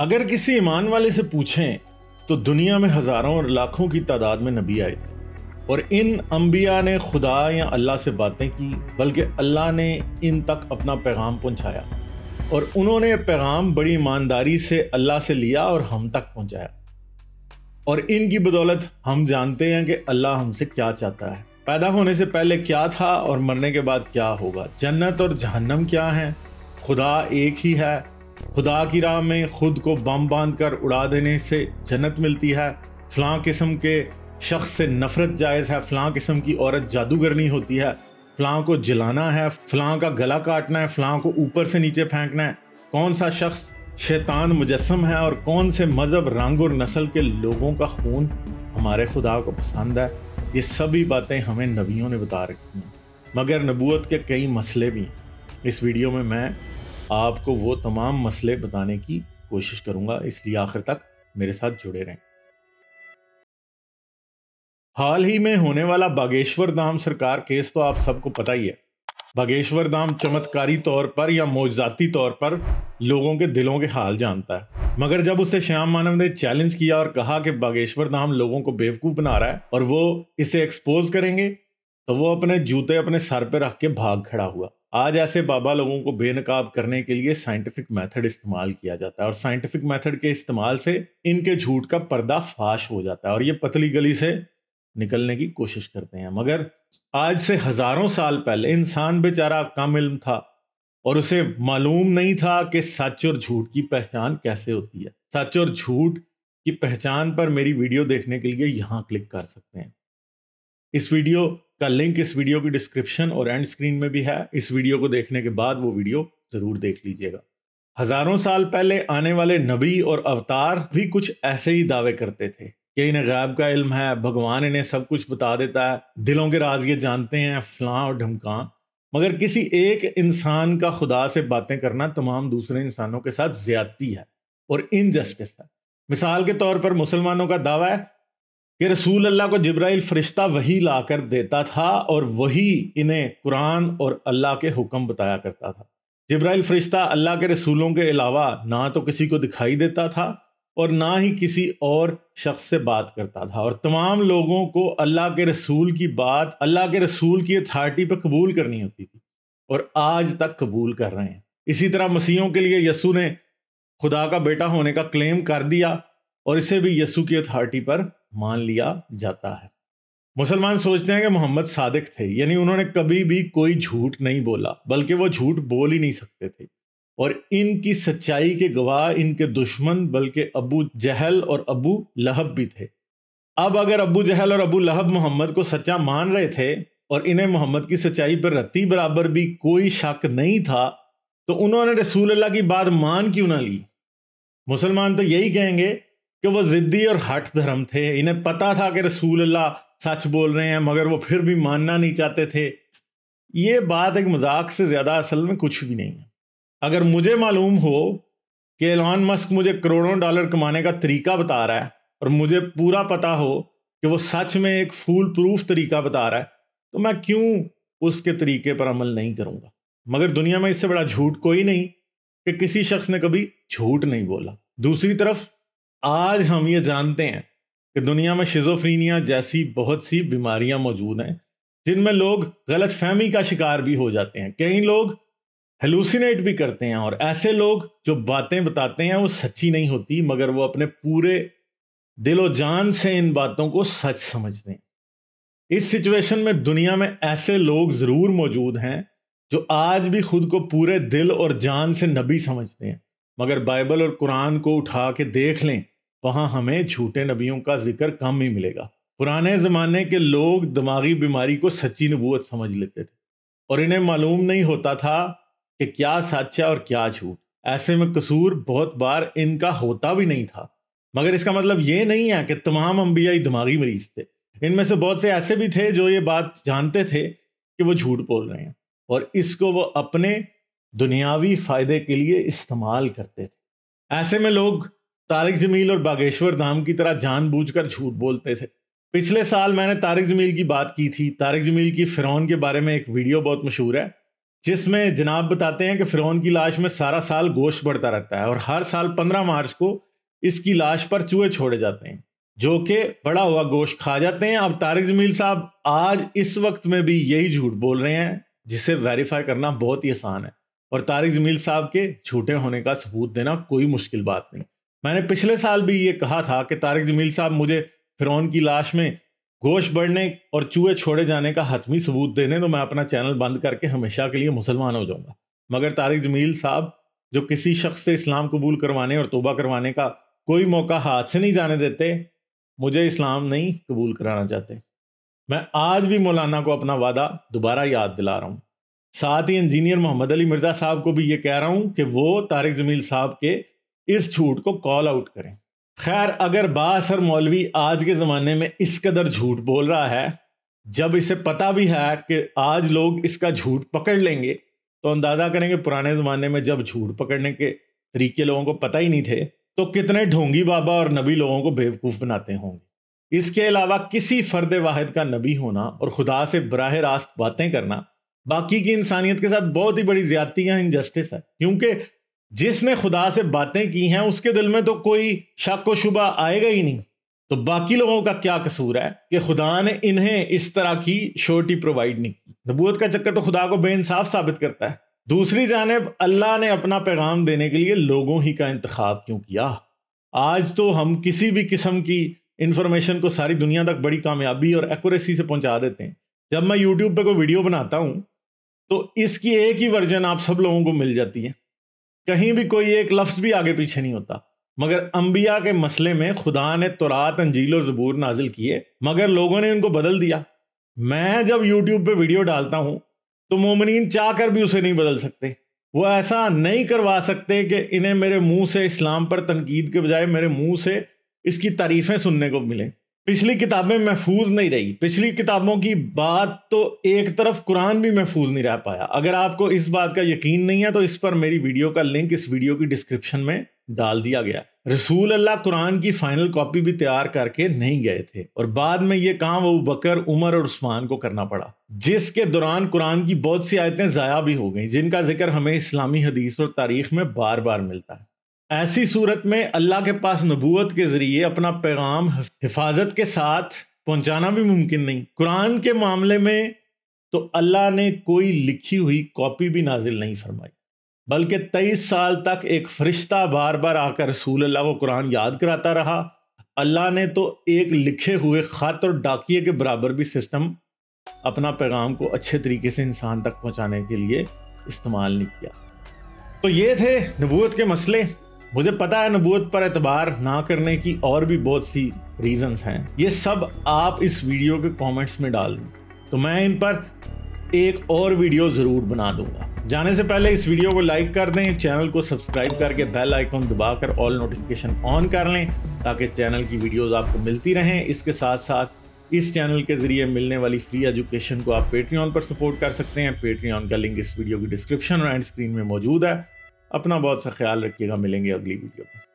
अगर किसी ईमान वाले से पूछें तो दुनिया में हज़ारों और लाखों की तादाद में नबी आए थे और इन अम्बिया ने खुदा या अल्लाह से बातें की बल्कि अल्लाह ने इन तक अपना पैगाम पहुंचाया और उन्होंने पैगाम बड़ी ईमानदारी से अल्लाह से लिया और हम तक पहुंचाया और इनकी बदौलत हम जानते हैं कि अल्लाह हमसे क्या चाहता है पैदा होने से पहले क्या था और मरने के बाद क्या होगा जन्नत और जहन्नम क्या हैं खुदा एक ही है खुदा की राह में खुद को बम बांध कर उड़ा देने से जन्नत मिलती है फलां किस्म के शख्स से नफरत जायज़ है फलां किस्म की औरत जादूगरनी होती है फलां को जलाना है फलां का गला काटना है फलां को ऊपर से नीचे फेंकना है कौन सा शख्स शैतान मुजस्म है और कौन से मज़हब रंग और नस्ल के लोगों का खून हमारे खुदा को पसंद है ये सभी बातें हमें नबियों ने बता रखी हैं मगर नबूत के कई मसले भी हैं इस वीडियो में मैं आपको वो तमाम मसले बताने की कोशिश करूंगा इसलिए आखिर तक मेरे साथ जुड़े रहें हाल ही में होने वाला बागेश्वर धाम सरकार केस तो आप सबको पता ही है बागेश्वर धाम चमत्कारी तौर पर या मोजाती तौर पर लोगों के दिलों के हाल जानता है मगर जब उसे श्याम मानव ने चैलेंज किया और कहा कि बागेश्वर धाम लोगों को बेवकूफ बना रहा है और वो इसे एक्सपोज करेंगे तो वो अपने जूते अपने सर पर रख के भाग खड़ा हुआ आज ऐसे बाबा लोगों को बेनकाब करने के लिए साइंटिफिक मेथड इस्तेमाल किया जाता है और साइंटिफिक मेथड के इस्तेमाल से इनके झूठ का पर्दा फाश हो जाता है और ये पतली गली से निकलने की कोशिश करते हैं मगर आज से हजारों साल पहले इंसान बेचारा कम इल्म था और उसे मालूम नहीं था कि सच और झूठ की पहचान कैसे होती है सच और झूठ की पहचान पर मेरी वीडियो देखने के लिए यहाँ क्लिक कर सकते हैं इस वीडियो का लिंक इस वीडियो की डिस्क्रिप्शन और एंड स्क्रीन में भी है इस वीडियो को देखने के बाद वो वीडियो ज़रूर देख लीजिएगा हजारों साल पहले आने वाले नबी और अवतार भी कुछ ऐसे ही दावे करते थे कि इन्हें गैब का इल्म है भगवान इन्हें सब कुछ बता देता है दिलों के राज ये जानते हैं फलां और ढमकां मगर किसी एक इंसान का खुदा से बातें करना तमाम दूसरे इंसानों के साथ ज्यादती है और इनजस्टिस है मिसाल के तौर पर मुसलमानों का दावा है कि रसूल अल्लाह को जब्राइल फ़रिश्ता वही ला कर देता था और वही इन्हें कुरान और अल्लाह के हुक्म बताया करता था जब्राइल फ़रिश्ता अल्लाह के रसूलों के अलावा ना तो किसी को दिखाई देता था और ना ही किसी और शख्स से बात करता था और तमाम लोगों को अल्लाह के रसूल की बात अल्लाह के रसूल की अथॉरिटी पर कबूल करनी होती थी और आज तक कबूल कर रहे हैं इसी तरह मसीहों के लिए यसू ने खुदा का बेटा होने का क्लेम कर दिया और इसे भी यसू की अथॉरिटी पर मान लिया जाता है मुसलमान सोचते हैं कि मोहम्मद सादिक थे यानी उन्होंने कभी भी कोई झूठ नहीं बोला बल्कि वो झूठ बोल ही नहीं सकते थे और इनकी सच्चाई के गवाह इनके दुश्मन बल्कि अबू जहल और अबू लहब भी थे अब अगर अबू जहल और अबू लहब मोहम्मद को सच्चा मान रहे थे और इन्हें मोहम्मद की सच्चाई पर रत्ती बराबर भी कोई शक नहीं था तो उन्होंने रसूल अल्लाह की बात मान क्यों ना ली मुसलमान तो यही कहेंगे कि वो ज़िद्दी और हट धर्म थे इन्हें पता था कि रसूल अल्लाह सच बोल रहे हैं मगर वो फिर भी मानना नहीं चाहते थे ये बात एक मजाक से ज़्यादा असल में कुछ भी नहीं है अगर मुझे मालूम हो कि एलॉन मस्क मुझे करोड़ों डॉलर कमाने का तरीका बता रहा है और मुझे पूरा पता हो कि वो सच में एक फूल प्रूफ तरीका बता रहा है तो मैं क्यों उसके तरीके पर अमल नहीं करूँगा मगर दुनिया में इससे बड़ा झूठ कोई नहीं कि किसी शख्स ने कभी झूठ नहीं बोला दूसरी तरफ आज हम ये जानते हैं कि दुनिया में शिजोफ्रीनिया जैसी बहुत सी बीमारियां मौजूद हैं जिनमें लोग गलत फहमी का शिकार भी हो जाते हैं कई लोग हेलूसिनेट भी करते हैं और ऐसे लोग जो बातें बताते हैं वो सच्ची नहीं होती मगर वो अपने पूरे दिलो जान से इन बातों को सच समझते हैं इस सिचुएशन में दुनिया में ऐसे लोग ज़रूर मौजूद हैं जो आज भी खुद को पूरे दिल और जान से नबी समझते हैं मगर बाइबल और कुरान को उठा के देख लें वहाँ हमें झूठे नबियों का जिक्र कम ही मिलेगा पुराने ज़माने के लोग दिमागी बीमारी को सच्ची नबूत समझ लेते थे और इन्हें मालूम नहीं होता था कि क्या सच है और क्या झूठ ऐसे में कसूर बहुत बार इनका होता भी नहीं था मगर इसका मतलब ये नहीं है कि तमाम अम्बियाई दिमागी मरीज थे इनमें से बहुत से ऐसे भी थे जो ये बात जानते थे कि वो झूठ बोल रहे हैं और इसको वो अपने दुनियावी फायदे के लिए इस्तेमाल करते थे ऐसे में लोग तारिक जमील और बागेश्वर धाम की तरह जानबूझकर झूठ बोलते थे पिछले साल मैंने तारिक जमील की बात की थी तारिक जमील की फ़िरौन के बारे में एक वीडियो बहुत मशहूर है जिसमें जनाब बताते हैं कि फ़िरौन की लाश में सारा साल गोश्त बढ़ता रहता है और हर साल पंद्रह मार्च को इसकी लाश पर चूहे छोड़े जाते हैं जो कि बड़ा हुआ गोश्त खा जाते हैं अब तारिक जमील साहब आज इस वक्त में भी यही झूठ बोल रहे हैं जिसे वेरीफाई करना बहुत ही आसान है और तारिक जमील साहब के झूठे होने का सबूत देना कोई मुश्किल बात नहीं मैंने पिछले साल भी ये कहा था कि तारिक जमील साहब मुझे फिरौन की लाश में गोश बढ़ने और चूहे छोड़े जाने का हतमी सबूत देने तो मैं अपना चैनल बंद करके हमेशा के लिए मुसलमान हो जाऊंगा मगर तारिक जमील साहब जो किसी शख्स से इस्लाम कबूल करवाने और तोबा करवाने का कोई मौका हाथ से नहीं जाने देते मुझे इस्लाम नहीं कबूल कराना चाहते मैं आज भी मौलाना को अपना वादा दोबारा याद दिला रहा हूँ साथ ही इंजीनियर मोहम्मद अली मिर्ज़ा साहब को भी ये कह रहा हूँ कि वो तारिक जमील साहब के इस झूठ को कॉल आउट करें खैर अगर बासर मौलवी आज के ज़माने में इस कदर झूठ बोल रहा है जब इसे पता भी है कि आज लोग इसका झूठ पकड़ लेंगे तो अंदाज़ा करेंगे पुराने ज़माने में जब झूठ पकड़ने के तरीके लोगों को पता ही नहीं थे तो कितने ढोंगी बाबा और नबी लोगों को बेवकूफ़ बनाते होंगे इसके अलावा किसी फर्द वाहिद का नबी होना और खुदा से बरह रास्त बातें करना बाकी की इंसानियत के साथ बहुत ही बड़ी ज्यादती या इनजस्टिस है क्योंकि जिसने खुदा से बातें की हैं उसके दिल में तो कोई शक व शुबा आएगा ही नहीं तो बाकी लोगों का क्या कसूर है कि खुदा ने इन्हें इस तरह की श्योरिटी प्रोवाइड नहीं की नबूत का चक्कर तो खुदा को बेइंसाफ साबित करता है दूसरी जानब अल्लाह ने अपना पैगाम देने के लिए लोगों ही का इंतखा क्यों किया आज तो हम किसी भी किस्म की इंफॉर्मेशन को सारी दुनिया तक बड़ी कामयाबी और एक्यूरेसी से पहुंचा देते हैं जब मैं यूट्यूब पर कोई वीडियो बनाता हूँ तो इसकी एक ही वर्जन आप सब लोगों को मिल जाती है कहीं भी कोई एक लफ्ज़ भी आगे पीछे नहीं होता मगर अंबिया के मसले में खुदा ने तुरात अंजील और जबूर नाजिल किए मगर लोगों ने उनको बदल दिया मैं जब यूट्यूब पे वीडियो डालता हूं तो मोमिन चाह कर भी उसे नहीं बदल सकते वो ऐसा नहीं करवा सकते कि इन्हें मेरे मुंह से इस्लाम पर तनकीद के बजाय मेरे मुंह से इसकी तारीफ़ें सुनने को मिलें पिछली किताबें महफूज नहीं रही पिछली किताबों की बात तो एक तरफ कुरान भी महफूज नहीं रह पाया अगर आपको इस बात का यकीन नहीं है तो इस पर मेरी वीडियो का लिंक इस वीडियो की डिस्क्रिप्शन में डाल दिया गया रसूल अल्लाह कुरान की फाइनल कॉपी भी तैयार करके नहीं गए थे और बाद में ये काम अबू बकर उमर और उस्मान को करना पड़ा जिसके दौरान कुरान की बहुत सी आयतें ज़ाया भी हो गई जिनका जिक्र हमें इस्लामी हदीस और तारीख में बार बार मिलता है ऐसी सूरत में अल्लाह के पास नबूत के ज़रिए अपना पैगाम हिफाजत के साथ पहुंचाना भी मुमकिन नहीं कुरान के मामले में तो अल्लाह ने कोई लिखी हुई कॉपी भी नाजिल नहीं फरमाई बल्कि तेईस साल तक एक फरिश्ता बार बार आकर रसूल अल्लाह को कुरान याद कराता रहा अल्लाह ने तो एक लिखे हुए ख़त और डाकिए के बराबर भी सिस्टम अपना पैगाम को अच्छे तरीके से इंसान तक पहुँचाने के लिए इस्तेमाल नहीं किया तो ये थे नबूत के मसले मुझे पता है नबूत पर एतबार ना करने की और भी बहुत सी रीजंस हैं ये सब आप इस वीडियो के कमेंट्स में डाल दें तो मैं इन पर एक और वीडियो ज़रूर बना दूंगा जाने से पहले इस वीडियो को लाइक कर दें चैनल को सब्सक्राइब करके बेल आइकॉन दबाकर ऑल नोटिफिकेशन ऑन कर लें ताकि चैनल की वीडियोस आपको मिलती रहें इसके साथ साथ इस चैनल के ज़रिए मिलने वाली फ्री एजुकेशन को आप पेट्रीऑन पर सपोर्ट कर सकते हैं पेट्रीऑन का लिंक इस वीडियो की डिस्क्रिप्शन और एंड स्क्रीन में मौजूद है अपना बहुत सा ख्याल रखिएगा मिलेंगे अगली वीडियो में